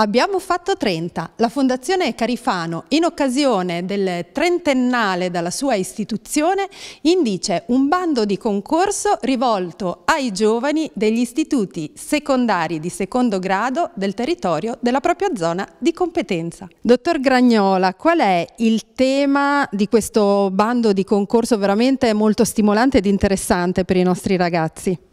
Abbiamo fatto 30. La Fondazione Carifano, in occasione del trentennale dalla sua istituzione, indice un bando di concorso rivolto ai giovani degli istituti secondari di secondo grado del territorio della propria zona di competenza. Dottor Gragnola, qual è il tema di questo bando di concorso veramente molto stimolante ed interessante per i nostri ragazzi?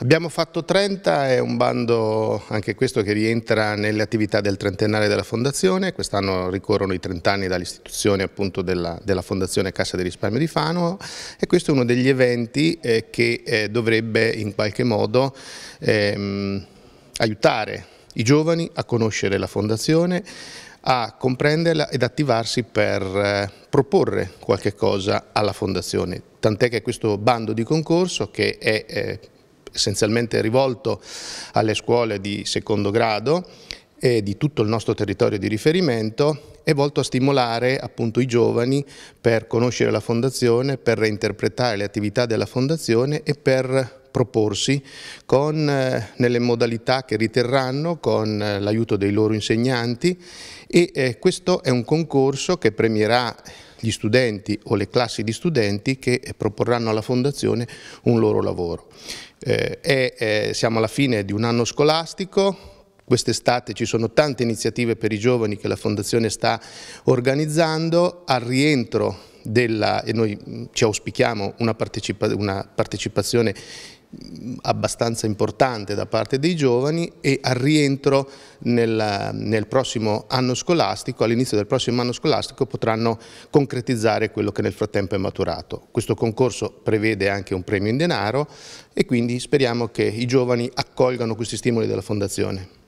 Abbiamo fatto 30, è un bando anche questo che rientra nelle attività del trentennale della Fondazione, quest'anno ricorrono i 30 anni dall'istituzione appunto della, della, Fondazione Cassa di Risparmio di Fano e questo è uno degli eventi eh, che eh, dovrebbe in qualche modo ehm, aiutare i giovani a conoscere la Fondazione, a comprenderla ed attivarsi per eh, proporre qualche cosa alla Fondazione, tant'è che questo bando di concorso che è eh, essenzialmente rivolto alle scuole di secondo grado e di tutto il nostro territorio di riferimento è volto a stimolare appunto i giovani per conoscere la Fondazione, per reinterpretare le attività della Fondazione e per proporsi con, eh, nelle modalità che riterranno, con eh, l'aiuto dei loro insegnanti e eh, questo è un concorso che premierà gli studenti o le classi di studenti che proporranno alla Fondazione un loro lavoro. Eh, e, eh, siamo alla fine di un anno scolastico, quest'estate ci sono tante iniziative per i giovani che la Fondazione sta organizzando, al rientro della, e noi mm, ci auspichiamo una, partecipa, una partecipazione abbastanza importante da parte dei giovani e al rientro nel, nel prossimo anno scolastico, all'inizio del prossimo anno scolastico potranno concretizzare quello che nel frattempo è maturato. Questo concorso prevede anche un premio in denaro e quindi speriamo che i giovani accolgano questi stimoli della Fondazione.